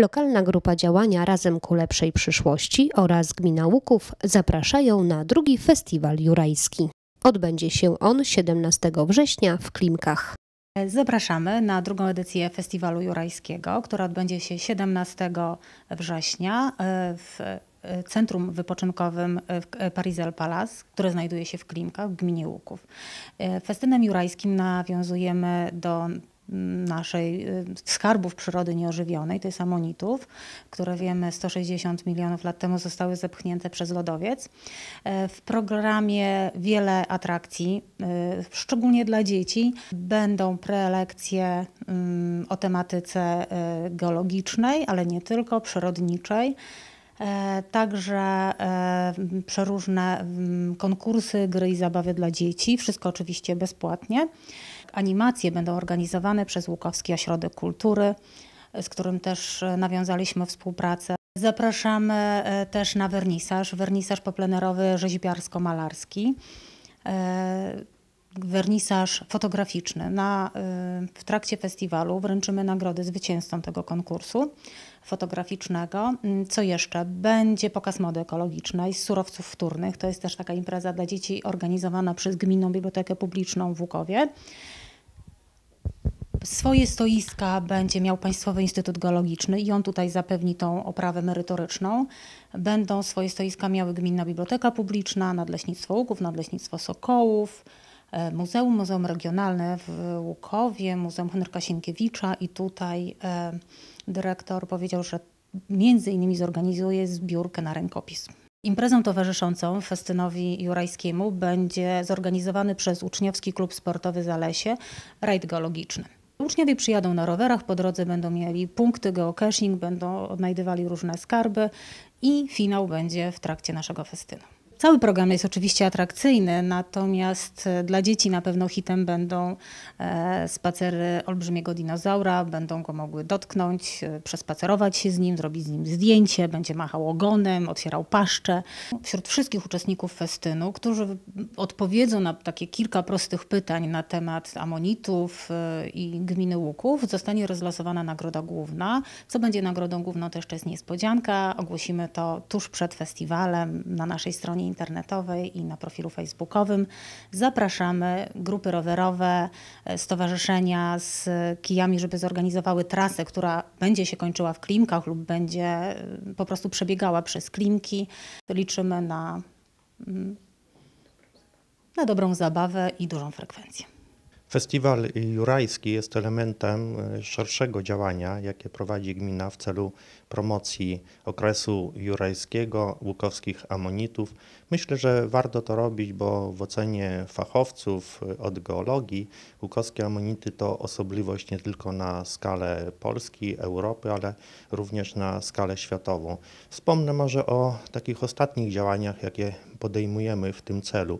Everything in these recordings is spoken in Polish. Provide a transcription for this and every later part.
Lokalna grupa działania Razem ku lepszej przyszłości oraz Gmina Łuków zapraszają na drugi festiwal jurajski. Odbędzie się on 17 września w Klimkach. Zapraszamy na drugą edycję Festiwalu Jurajskiego, która odbędzie się 17 września e, w e, centrum wypoczynkowym e, Parizel Palace, które znajduje się w Klimkach w gminie Łuków. Festynem jurajskim nawiązujemy do naszej y, skarbów przyrody nieożywionej, tych amonitów, które wiemy 160 milionów lat temu zostały zepchnięte przez lodowiec. E, w programie wiele atrakcji, y, szczególnie dla dzieci, będą prelekcje mm, o tematyce y, geologicznej, ale nie tylko, przyrodniczej. E, także e, przeróżne mm, konkursy, gry i zabawy dla dzieci, wszystko oczywiście bezpłatnie. Animacje będą organizowane przez Łukowski Ośrodek Kultury, z którym też e, nawiązaliśmy współpracę. Zapraszamy e, też na wernisaż, wernisaż poplenerowy rzeźbiarsko-malarski, e, wernisaż fotograficzny. Na, w trakcie festiwalu wręczymy nagrody zwycięzcom tego konkursu fotograficznego. Mm, co jeszcze? Będzie pokaz mody ekologicznej z surowców wtórnych. To jest też taka impreza dla dzieci organizowana przez Gminną Bibliotekę Publiczną w Łukowie. Swoje stoiska będzie miał Państwowy Instytut Geologiczny i on tutaj zapewni tą oprawę merytoryczną. Będą swoje stoiska miały Gminna Biblioteka Publiczna, Nadleśnictwo Łuków, Nadleśnictwo Sokołów, e, Muzeum, Muzeum Regionalne w Łukowie, Muzeum Henryka Sienkiewicza i tutaj e, dyrektor powiedział, że między innymi zorganizuje zbiórkę na rękopis. Imprezą towarzyszącą festynowi jurajskiemu będzie zorganizowany przez Uczniowski Klub Sportowy Zalesie rajd geologiczny. Uczniowie przyjadą na rowerach, po drodze będą mieli punkty, geocaching, będą odnajdywali różne skarby i finał będzie w trakcie naszego festynu. Cały program jest oczywiście atrakcyjny, natomiast e, dla dzieci na pewno hitem będą e, spacery olbrzymiego dinozaura, będą go mogły dotknąć, e, przespacerować się z nim, zrobić z nim zdjęcie, będzie machał ogonem, otwierał paszczę. Wśród wszystkich uczestników festynu, którzy odpowiedzą na takie kilka prostych pytań na temat amonitów i gminy Łuków, zostanie rozlosowana nagroda główna. Co będzie nagrodą główną, to jeszcze jest niespodzianka. Ogłosimy to tuż przed festiwalem na naszej stronie internetowej i na profilu facebookowym. Zapraszamy grupy rowerowe, e, stowarzyszenia z kijami, żeby zorganizowały trasę, która będzie się kończyła w Klimkach lub będzie e, po prostu przebiegała przez Klimki. Liczymy na, mm, na dobrą zabawę i dużą frekwencję. Festiwal Jurajski jest elementem e, szerszego działania, jakie prowadzi gmina w celu promocji okresu jurajskiego, łukowskich amonitów. Myślę, że warto to robić, bo w ocenie fachowców e, od geologii łukowskie amonity to osobliwość nie tylko na skalę Polski, Europy, ale również na skalę światową. Wspomnę może o takich ostatnich działaniach, jakie podejmujemy w tym celu.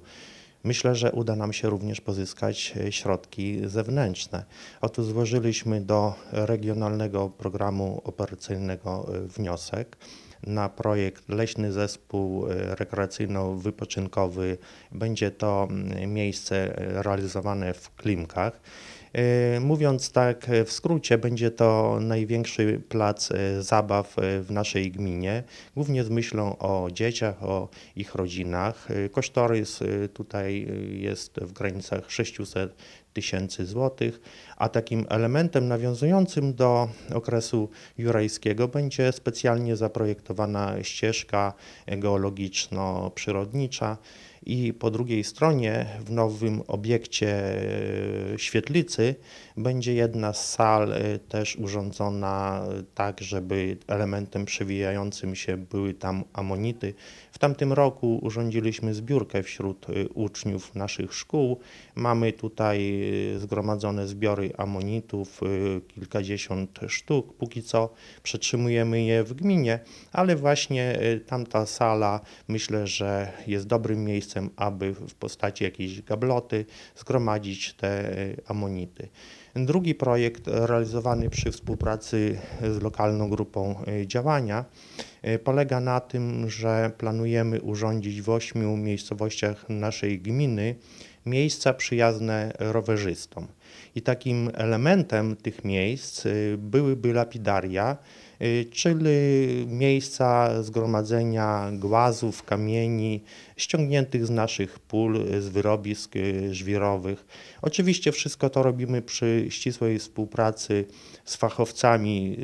Myślę, że uda nam się również pozyskać e, środki zewnętrzne. Otóż złożyliśmy do Regionalnego Programu Operacyjnego e, wniosek na projekt Leśny Zespół e, Rekreacyjno-Wypoczynkowy. Będzie to mm, miejsce realizowane w Klimkach. E, mówiąc tak e, w skrócie, będzie to największy plac e, zabaw w naszej gminie, głównie z myślą o dzieciach, o ich rodzinach. Kosztorys tutaj jest w granicach 600 tysięcy złotych, a takim elementem nawiązującym do okresu jurajskiego będzie specjalnie zaprojektowana ścieżka geologiczno-przyrodnicza i po drugiej stronie w nowym obiekcie świetlicy będzie jedna z sal y, też urządzona y, tak, żeby elementem przewijającym się były tam amonity. W tamtym roku urządziliśmy zbiórkę wśród y, uczniów naszych szkół. Mamy tutaj zgromadzone zbiory amonitów, kilkadziesiąt sztuk. Póki co przetrzymujemy je w gminie, ale właśnie tamta sala myślę, że jest dobrym miejscem, aby w postaci jakiejś gabloty zgromadzić te amonity. Drugi projekt realizowany przy współpracy z lokalną grupą e, działania e, polega na tym, że planujemy urządzić w ośmiu miejscowościach naszej gminy miejsca przyjazne rowerzystom. I takim elementem tych miejsc e, byłyby lapidaria, Y, czyli miejsca zgromadzenia głazów, kamieni ściągniętych z naszych pól, z wyrobisk y, żwirowych. Oczywiście wszystko to robimy przy ścisłej współpracy z fachowcami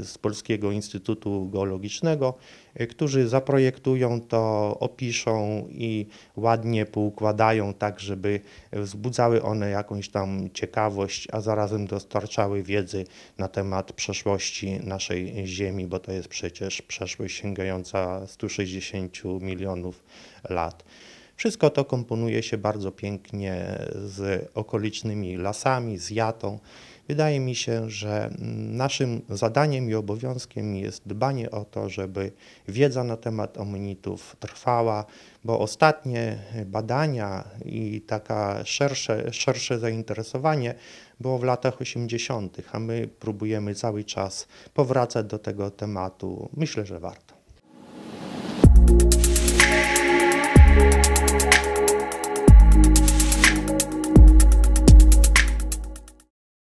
y, z Polskiego Instytutu Geologicznego, Y, którzy zaprojektują to, opiszą i ładnie poukładają tak, żeby wzbudzały one jakąś tam ciekawość, a zarazem dostarczały wiedzy na temat przeszłości naszej Ziemi, bo to jest przecież przeszłość sięgająca 160 milionów lat. Wszystko to komponuje się bardzo pięknie z okolicznymi lasami, z jatą. Wydaje mi się, że mm, naszym zadaniem i obowiązkiem jest dbanie o to, żeby wiedza na temat omenitów trwała, bo ostatnie badania i taka szersze, szersze zainteresowanie było w latach 80., a my próbujemy cały czas powracać do tego tematu. Myślę, że warto.